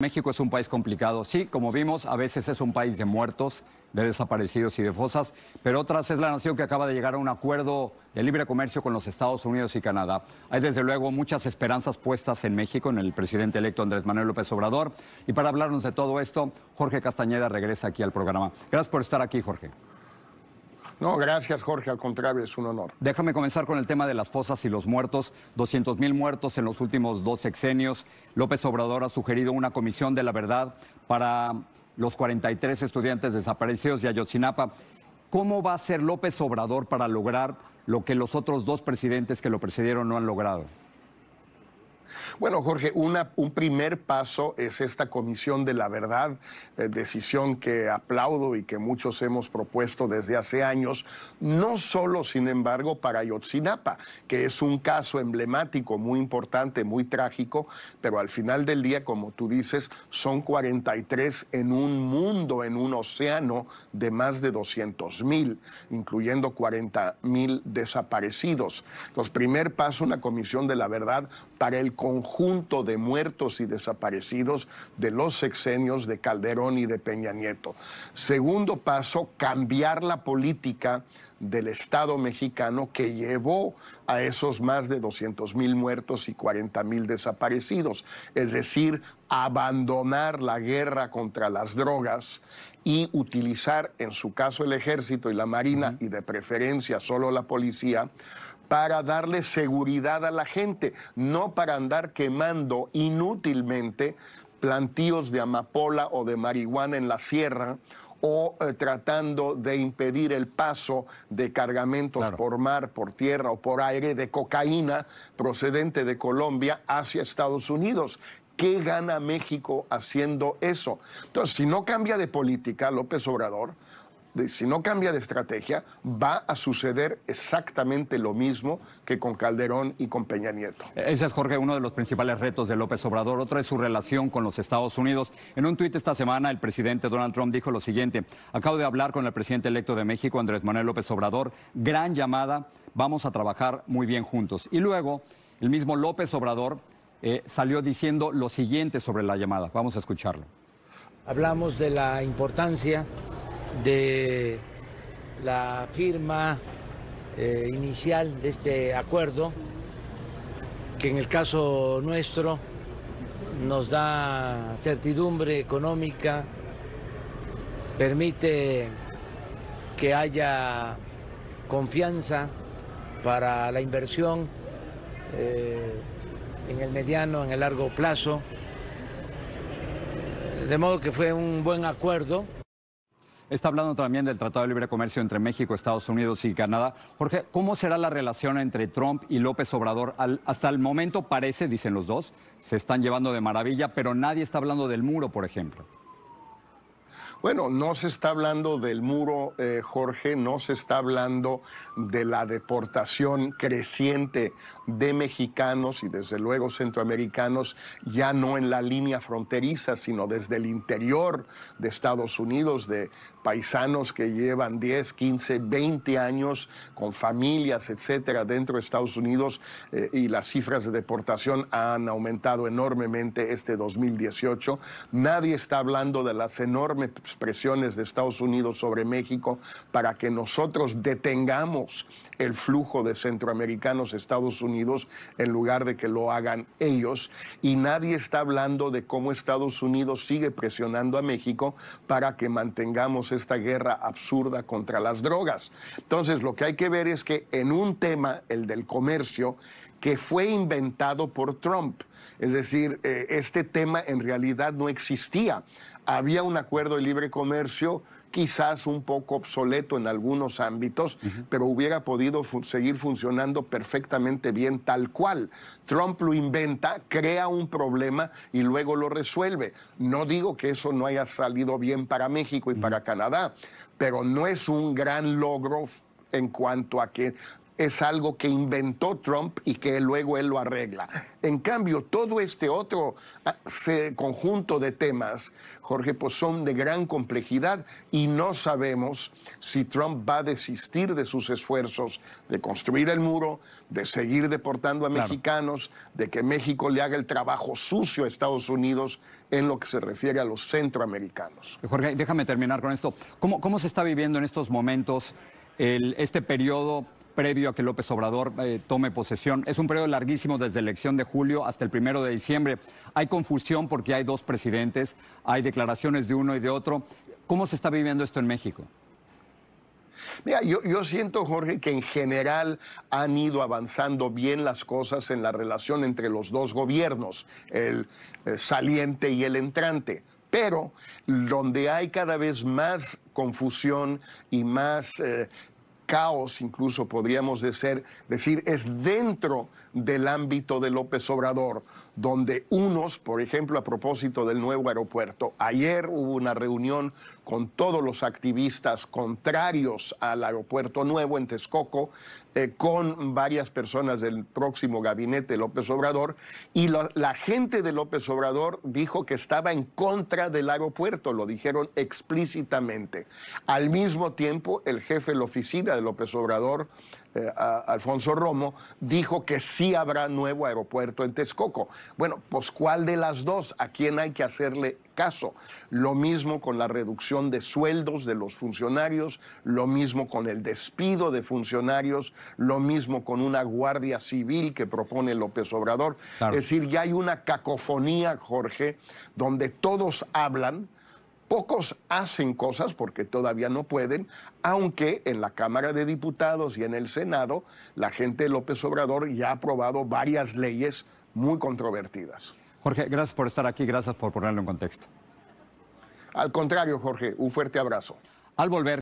México es un país complicado, sí, como vimos, a veces es un país de muertos, de desaparecidos y de fosas, pero otras es la nación que acaba de llegar a un acuerdo de libre comercio con los Estados Unidos y Canadá. Hay desde luego muchas esperanzas puestas en México, en el presidente electo Andrés Manuel López Obrador. Y para hablarnos de todo esto, Jorge Castañeda regresa aquí al programa. Gracias por estar aquí, Jorge. No, gracias Jorge, al contrario, es un honor. Déjame comenzar con el tema de las fosas y los muertos. 200 mil muertos en los últimos dos sexenios. López Obrador ha sugerido una comisión de la verdad para los 43 estudiantes desaparecidos de Ayotzinapa. ¿Cómo va a ser López Obrador para lograr lo que los otros dos presidentes que lo precedieron no han logrado? Bueno, Jorge, un primer paso es esta Comisión de la Verdad, eh, decisión que aplaudo y que muchos hemos propuesto desde hace años, no solo, sin embargo, para Yotzinapa, que es un caso emblemático, muy importante, muy trágico, pero al final del día, como tú dices, son 43 en un mundo, en un océano de más de 200 mil, incluyendo 40 mil desaparecidos. Entonces, primer paso, una Comisión de la Verdad para el conjunto de muertos y desaparecidos de los sexenios de Calderón y de Peña Nieto. Segundo paso, cambiar la política del Estado mexicano que llevó a esos más de 200 mil muertos y 40 mil desaparecidos, es decir, abandonar la guerra contra las drogas y utilizar, en su caso, el ejército y la marina, y de preferencia solo la policía, para darle seguridad a la gente, no para andar quemando inútilmente plantíos de amapola o de marihuana en la sierra o eh, tratando de impedir el paso de cargamentos por mar, por tierra o por aire de cocaína procedente de Colombia hacia Estados Unidos. ¿Qué gana México haciendo eso? Entonces, si no cambia de política López Obrador, si no cambia de estrategia, va a suceder exactamente lo mismo que con Calderón y con Peña Nieto. Ese es, Jorge, uno de los principales retos de López Obrador. Otra es su relación con los Estados Unidos. En un tuit esta semana, el presidente Donald Trump dijo lo siguiente. Acabo de hablar con el presidente electo de México, Andrés Manuel López Obrador. Gran llamada. Vamos a trabajar muy bien juntos. Y luego, el mismo López Obrador eh, salió diciendo lo siguiente sobre la llamada. Vamos a escucharlo. Hablamos de la importancia de la firma eh, inicial de este acuerdo, que en el caso nuestro nos da certidumbre económica, permite que haya confianza para la inversión eh, en el mediano, en el largo plazo. De modo que fue un buen acuerdo está hablando también del Tratado de Libre Comercio entre México, Estados Unidos y Canadá. Jorge, ¿cómo será la relación entre Trump y López Obrador? hasta el momento parece, dicen los dos, se están llevando de maravilla, pero nadie está hablando del muro, por ejemplo. Bueno, no se está hablando del muro, eh, Jorge, no se está hablando de la deportación creciente de mexicanos y desde luego centroamericanos, ya no en la línea fronteriza, sino desde el interior de Estados Unidos, de paisanos que llevan 10, 15, 20 años con familias, etcétera, dentro de Estados Unidos eh, y las cifras de deportación han aumentado enormemente este 2018. Nadie está hablando de las enormes presiones de Estados Unidos sobre México para que nosotros detengamos el flujo de centroamericanos a Estados Unidos en lugar de que lo hagan ellos. Y nadie está hablando de cómo Estados Unidos sigue presionando a México para que mantengamos esta guerra absurda contra las drogas. Entonces, lo que hay que ver es que en un tema, el del comercio, que fue inventado por Trump. Es decir, eh, este tema en realidad no existía. Había un acuerdo de libre comercio, quizás un poco obsoleto en algunos ámbitos, pero hubiera podido seguir funcionando perfectamente bien tal cual. Trump lo inventa, crea un problema y luego lo resuelve. No digo que eso no haya salido bien para México y para Canadá, pero no es un gran logro en cuanto a que es algo que inventó Trump y que luego él lo arregla. En cambio, todo este otro ah, conjunto de temas, Jorge, pues son de gran complejidad y no sabemos si Trump va a desistir de sus esfuerzos de construir el muro, de seguir deportando a mexicanos, de que México le haga el trabajo sucio a Estados Unidos en lo que se refiere a los centroamericanos. Jorge, déjame terminar con esto. ¿Cómo, cómo se está viviendo en estos momentos este periodo? previo a que López Obrador eh, tome posesión. Es un periodo larguísimo desde la elección de julio hasta el primero de diciembre. Hay confusión porque hay dos presidentes, hay declaraciones de uno y de otro. ¿Cómo se está viviendo esto en México? Mira, yo, siento, Jorge, que en general han ido avanzando bien las cosas en la relación entre los dos gobiernos, el, eh, saliente y el entrante. Pero donde hay cada vez más confusión y más eh, caos, incluso podríamos decir, decir, es dentro del ámbito de López Obrador donde unos, por ejemplo, a propósito del nuevo aeropuerto, ayer hubo una reunión con todos los activistas contrarios al aeropuerto nuevo en Texcoco, eh, con varias personas del próximo gabinete López Obrador, y la gente de López Obrador dijo que estaba en contra del aeropuerto, lo dijeron explícitamente. Al mismo tiempo, el jefe de la oficina de López Obrador eh, Alfonso Romo, dijo que sí habrá nuevo aeropuerto en Texcoco. Bueno, pues ¿cuál de las dos? ¿A quién hay que hacerle caso? Lo mismo con la reducción de sueldos de los funcionarios, lo mismo con el despido de funcionarios, lo mismo con una guardia civil que propone López Obrador. Es decir, ya hay una cacofonía, Jorge, donde todos hablan, Pocos hacen cosas porque todavía no pueden, aunque en la Cámara de Diputados y en el Senado la gente de López Obrador ya ha aprobado varias leyes muy controvertidas. Jorge, gracias por estar aquí, gracias por ponerlo en contexto. Al contrario, Jorge, un fuerte abrazo. Al volver...